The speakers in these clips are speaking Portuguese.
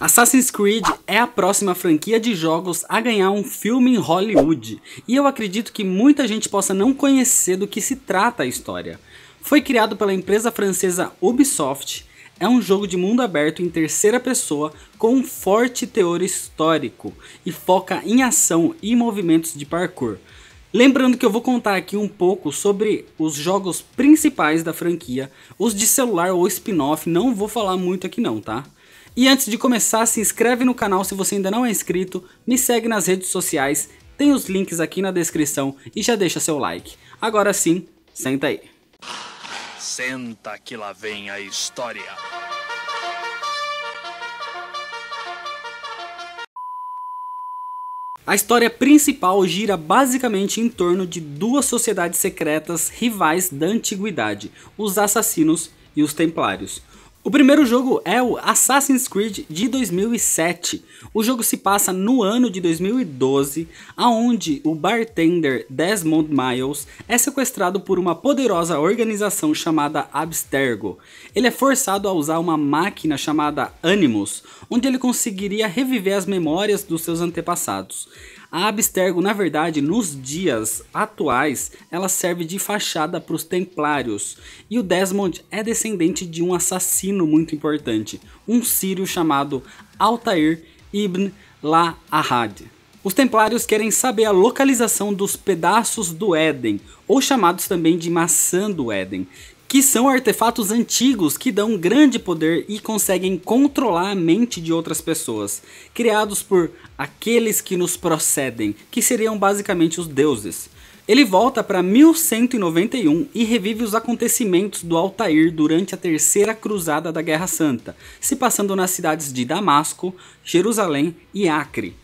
Assassin's Creed é a próxima franquia de jogos a ganhar um filme em Hollywood, e eu acredito que muita gente possa não conhecer do que se trata a história. Foi criado pela empresa francesa Ubisoft, é um jogo de mundo aberto em terceira pessoa com um forte teor histórico e foca em ação e movimentos de parkour. Lembrando que eu vou contar aqui um pouco sobre os jogos principais da franquia, os de celular ou spin-off, não vou falar muito aqui não, tá? E antes de começar, se inscreve no canal se você ainda não é inscrito, me segue nas redes sociais, tem os links aqui na descrição e já deixa seu like. Agora sim, senta aí. Senta que lá vem a história. A história principal gira basicamente em torno de duas sociedades secretas rivais da antiguidade, os assassinos e os templários. O primeiro jogo é o Assassin's Creed de 2007. O jogo se passa no ano de 2012, aonde o bartender Desmond Miles é sequestrado por uma poderosa organização chamada Abstergo. Ele é forçado a usar uma máquina chamada Animus, onde ele conseguiria reviver as memórias dos seus antepassados. A Abstergo, na verdade, nos dias atuais, ela serve de fachada para os Templários. E o Desmond é descendente de um assassino muito importante, um sírio chamado Altair ibn la Os Templários querem saber a localização dos pedaços do Éden, ou chamados também de maçã do Éden, que são artefatos antigos que dão grande poder e conseguem controlar a mente de outras pessoas, criados por aqueles que nos procedem, que seriam basicamente os deuses. Ele volta para 1191 e revive os acontecimentos do Altair durante a terceira cruzada da Guerra Santa, se passando nas cidades de Damasco, Jerusalém e Acre.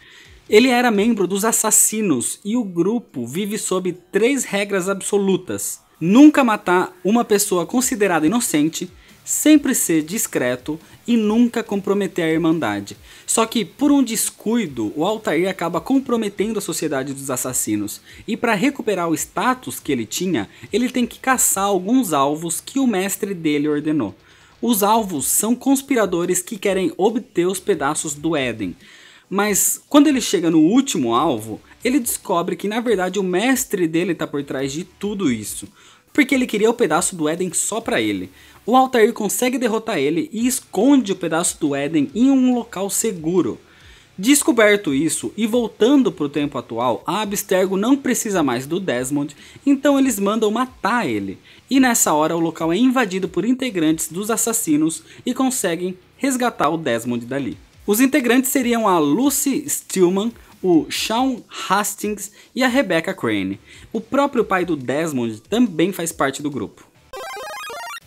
Ele era membro dos assassinos e o grupo vive sob três regras absolutas: nunca matar uma pessoa considerada inocente, sempre ser discreto e nunca comprometer a Irmandade. Só que, por um descuido, o Altair acaba comprometendo a Sociedade dos Assassinos, e para recuperar o status que ele tinha, ele tem que caçar alguns alvos que o mestre dele ordenou. Os alvos são conspiradores que querem obter os pedaços do Éden. Mas quando ele chega no último alvo, ele descobre que na verdade o mestre dele está por trás de tudo isso, porque ele queria o pedaço do Éden só para ele. O Altair consegue derrotar ele e esconde o pedaço do Éden em um local seguro. Descoberto isso e voltando para o tempo atual, a Abstergo não precisa mais do Desmond, então eles mandam matar ele. E nessa hora o local é invadido por integrantes dos assassinos e conseguem resgatar o Desmond dali. Os integrantes seriam a Lucy Stillman, o Sean Hastings e a Rebecca Crane. O próprio pai do Desmond também faz parte do grupo.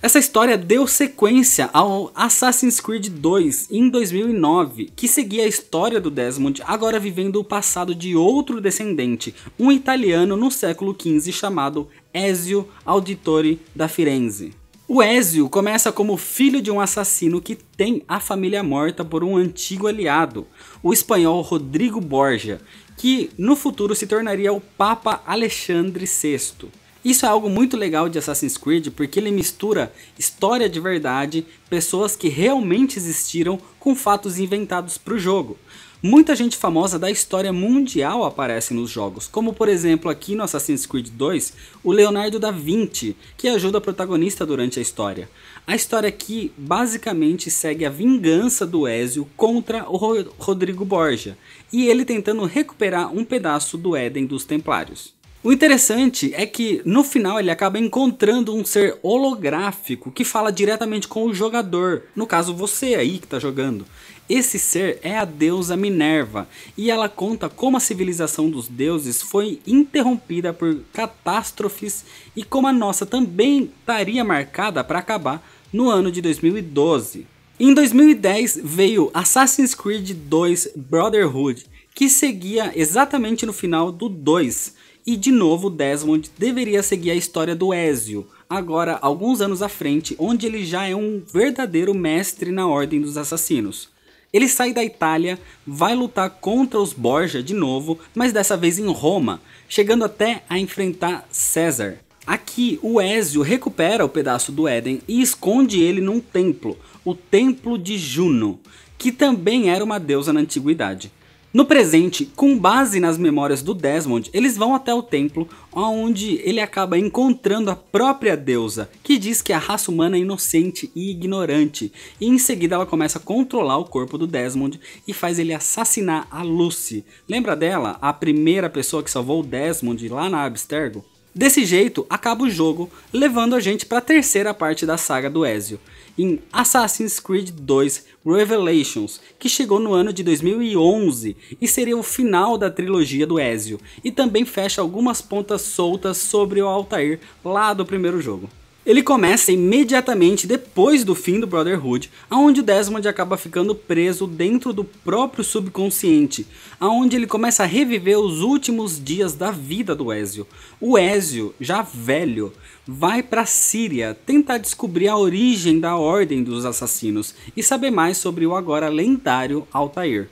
Essa história deu sequência ao Assassin's Creed 2 em 2009, que seguia a história do Desmond agora vivendo o passado de outro descendente, um italiano no século XV chamado Ezio Auditore da Firenze. O Ezio começa como filho de um assassino que tem a família morta por um antigo aliado, o espanhol Rodrigo Borja, que no futuro se tornaria o Papa Alexandre VI. Isso é algo muito legal de Assassin's Creed porque ele mistura história de verdade, pessoas que realmente existiram com fatos inventados para o jogo. Muita gente famosa da história mundial aparece nos jogos, como por exemplo aqui no Assassin's Creed 2, o Leonardo da Vinci, que ajuda a protagonista durante a história. A história aqui basicamente segue a vingança do Ezio contra o Rodrigo Borja, e ele tentando recuperar um pedaço do Éden dos Templários. O interessante é que no final ele acaba encontrando um ser holográfico que fala diretamente com o jogador, no caso você aí que está jogando. Esse ser é a deusa Minerva, e ela conta como a civilização dos deuses foi interrompida por catástrofes e como a nossa também estaria marcada para acabar no ano de 2012. Em 2010 veio Assassin's Creed 2 Brotherhood, que seguia exatamente no final do 2, e de novo, Desmond deveria seguir a história do Ezio, agora alguns anos à frente, onde ele já é um verdadeiro mestre na Ordem dos Assassinos. Ele sai da Itália, vai lutar contra os Borgia de novo, mas dessa vez em Roma, chegando até a enfrentar César. Aqui, o Ezio recupera o pedaço do Éden e esconde ele num templo, o Templo de Juno, que também era uma deusa na antiguidade. No presente, com base nas memórias do Desmond, eles vão até o templo, onde ele acaba encontrando a própria deusa, que diz que é a raça humana é inocente e ignorante, e em seguida ela começa a controlar o corpo do Desmond e faz ele assassinar a Lucy. Lembra dela, a primeira pessoa que salvou o Desmond lá na Abstergo? Desse jeito, acaba o jogo, levando a gente para a terceira parte da saga do Ezio, em Assassin's Creed 2 Revelations, que chegou no ano de 2011 e seria o final da trilogia do Ezio, e também fecha algumas pontas soltas sobre o Altair lá do primeiro jogo. Ele começa imediatamente depois do fim do Brotherhood, aonde o Desmond acaba ficando preso dentro do próprio subconsciente, aonde ele começa a reviver os últimos dias da vida do Ezio. O Ezio, já velho, vai para Síria tentar descobrir a origem da Ordem dos Assassinos e saber mais sobre o agora lendário Altair.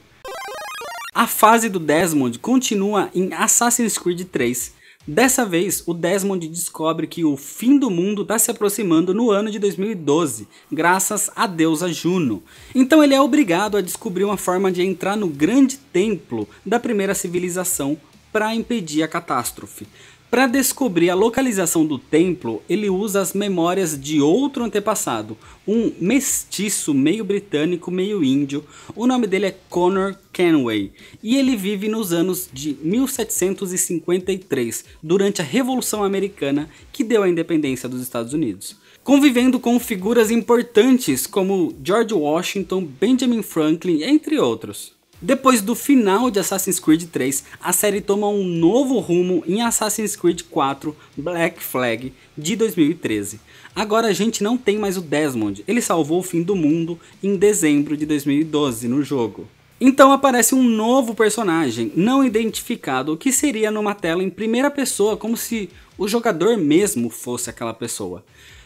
A fase do Desmond continua em Assassin's Creed 3, Dessa vez, o Desmond descobre que o fim do mundo está se aproximando no ano de 2012, graças à deusa Juno. Então ele é obrigado a descobrir uma forma de entrar no grande templo da primeira civilização para impedir a catástrofe. Para descobrir a localização do templo, ele usa as memórias de outro antepassado, um mestiço meio britânico, meio índio. O nome dele é Connor Kenway e ele vive nos anos de 1753, durante a Revolução Americana que deu a independência dos Estados Unidos. Convivendo com figuras importantes como George Washington, Benjamin Franklin, entre outros. Depois do final de Assassin's Creed 3, a série toma um novo rumo em Assassin's Creed 4 Black Flag de 2013. Agora a gente não tem mais o Desmond, ele salvou o fim do mundo em dezembro de 2012 no jogo. Então aparece um novo personagem, não identificado, que seria numa tela em primeira pessoa, como se o jogador mesmo fosse aquela pessoa.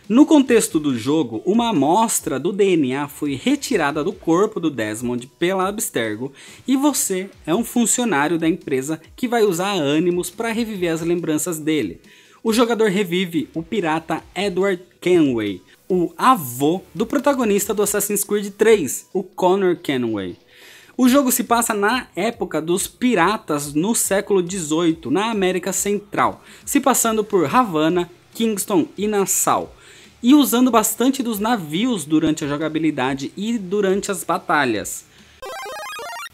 No contexto do jogo, uma amostra do DNA foi retirada do corpo do Desmond pela Abstergo e você é um funcionário da empresa que vai usar ânimos para reviver as lembranças dele. O jogador revive o pirata Edward Kenway, o avô do protagonista do Assassin's Creed 3, o Connor Kenway. O jogo se passa na época dos piratas no século 18, na América Central, se passando por Havana, Kingston e Nassau e usando bastante dos navios durante a jogabilidade e durante as batalhas.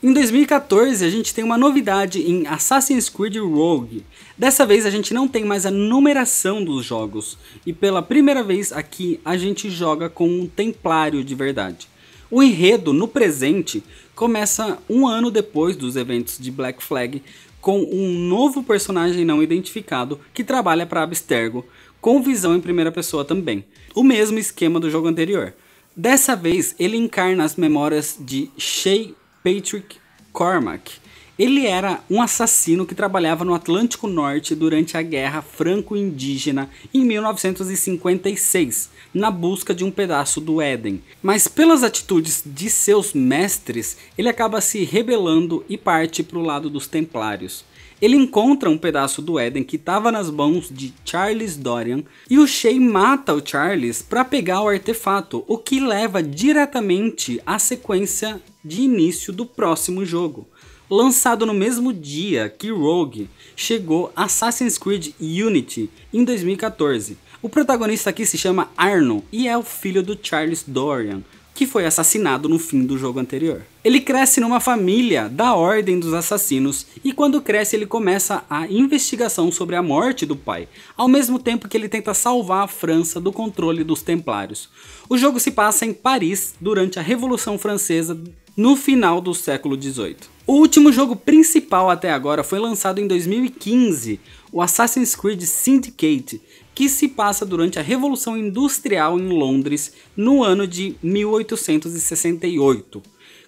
Em 2014, a gente tem uma novidade em Assassin's Creed Rogue. Dessa vez, a gente não tem mais a numeração dos jogos, e pela primeira vez aqui, a gente joga com um Templário de verdade. O enredo, no presente, começa um ano depois dos eventos de Black Flag, com um novo personagem não identificado que trabalha para Abstergo, com visão em primeira pessoa também. O mesmo esquema do jogo anterior. Dessa vez, ele encarna as memórias de Shea Patrick Cormack. Ele era um assassino que trabalhava no Atlântico Norte durante a Guerra Franco-Indígena em 1956 na busca de um pedaço do Éden. Mas pelas atitudes de seus mestres, ele acaba se rebelando e parte para o lado dos Templários. Ele encontra um pedaço do Éden que estava nas mãos de Charles Dorian e o Shea mata o Charles para pegar o artefato, o que leva diretamente à sequência de início do próximo jogo lançado no mesmo dia que Rogue chegou Assassin's Creed Unity em 2014. O protagonista aqui se chama Arno e é o filho do Charles Dorian, que foi assassinado no fim do jogo anterior. Ele cresce numa família da Ordem dos Assassinos e quando cresce ele começa a investigação sobre a morte do pai, ao mesmo tempo que ele tenta salvar a França do controle dos Templários. O jogo se passa em Paris durante a Revolução Francesa no final do século XVIII. O último jogo principal até agora foi lançado em 2015, o Assassin's Creed Syndicate, que se passa durante a Revolução Industrial em Londres no ano de 1868.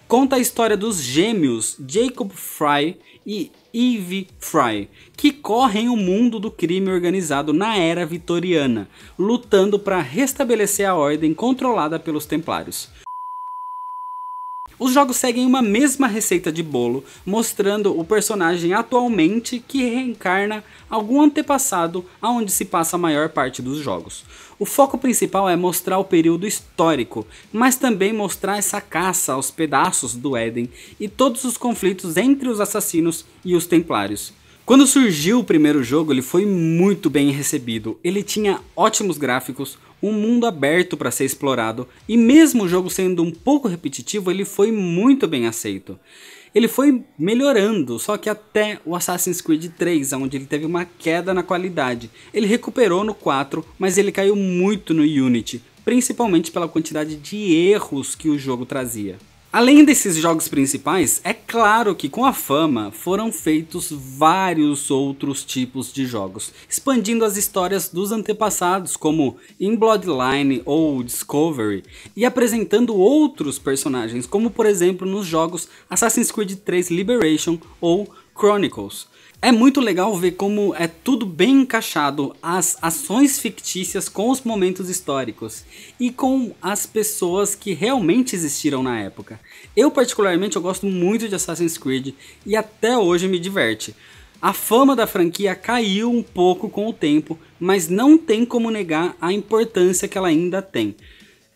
Conta a história dos gêmeos Jacob Fry e Eve Fry, que correm o mundo do crime organizado na era vitoriana, lutando para restabelecer a ordem controlada pelos Templários. Os jogos seguem uma mesma receita de bolo, mostrando o personagem atualmente que reencarna algum antepassado aonde se passa a maior parte dos jogos. O foco principal é mostrar o período histórico, mas também mostrar essa caça aos pedaços do Éden e todos os conflitos entre os assassinos e os templários. Quando surgiu o primeiro jogo, ele foi muito bem recebido. Ele tinha ótimos gráficos, um mundo aberto para ser explorado, e mesmo o jogo sendo um pouco repetitivo, ele foi muito bem aceito. Ele foi melhorando, só que até o Assassin's Creed 3, onde ele teve uma queda na qualidade. Ele recuperou no 4, mas ele caiu muito no Unity, principalmente pela quantidade de erros que o jogo trazia. Além desses jogos principais, é claro que com a fama foram feitos vários outros tipos de jogos, expandindo as histórias dos antepassados, como In Bloodline ou Discovery, e apresentando outros personagens, como por exemplo nos jogos Assassin's Creed 3 Liberation ou Chronicles, é muito legal ver como é tudo bem encaixado as ações fictícias com os momentos históricos e com as pessoas que realmente existiram na época. Eu particularmente eu gosto muito de Assassin's Creed e até hoje me diverte. A fama da franquia caiu um pouco com o tempo, mas não tem como negar a importância que ela ainda tem.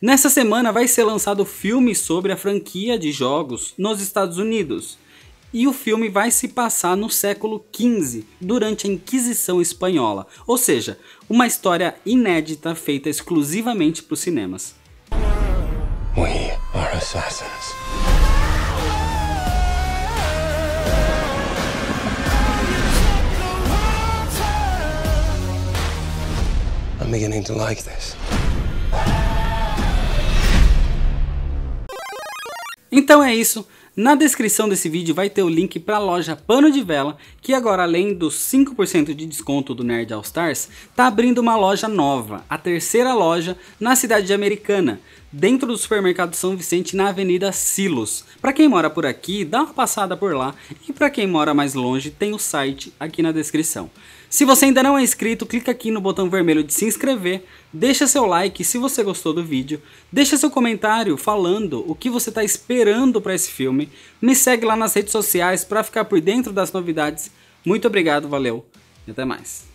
Nessa semana vai ser lançado o filme sobre a franquia de jogos nos Estados Unidos e o filme vai se passar no século XV, durante a Inquisição Espanhola, ou seja, uma história inédita feita exclusivamente para os cinemas. We are assassins. I'm beginning to like this. Então é isso. Na descrição desse vídeo vai ter o link para a loja Pano de Vela, que agora além dos 5% de desconto do Nerd All Stars, está abrindo uma loja nova, a terceira loja na cidade de Americana dentro do supermercado São Vicente, na Avenida Silos. Para quem mora por aqui, dá uma passada por lá e para quem mora mais longe, tem o site aqui na descrição. Se você ainda não é inscrito, clica aqui no botão vermelho de se inscrever, deixa seu like se você gostou do vídeo, deixa seu comentário falando o que você está esperando para esse filme, me segue lá nas redes sociais para ficar por dentro das novidades. Muito obrigado, valeu e até mais.